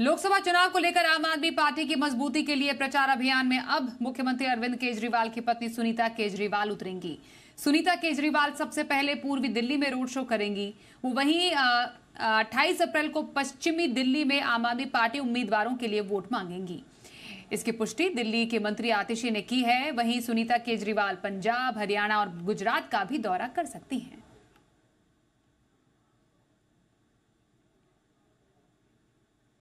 लोकसभा चुनाव को लेकर आम आदमी पार्टी की मजबूती के लिए प्रचार अभियान में अब मुख्यमंत्री अरविंद केजरीवाल की पत्नी सुनीता केजरीवाल उतरेंगी सुनीता केजरीवाल सबसे पहले पूर्वी दिल्ली में रोड शो करेंगी वो वहीं अट्ठाईस अप्रैल को पश्चिमी दिल्ली में आम आदमी पार्टी उम्मीदवारों के लिए वोट मांगेंगी इसकी पुष्टि दिल्ली के मंत्री आतिशी ने की है वहीं सुनीता केजरीवाल पंजाब हरियाणा और गुजरात का भी दौरा कर सकती हैं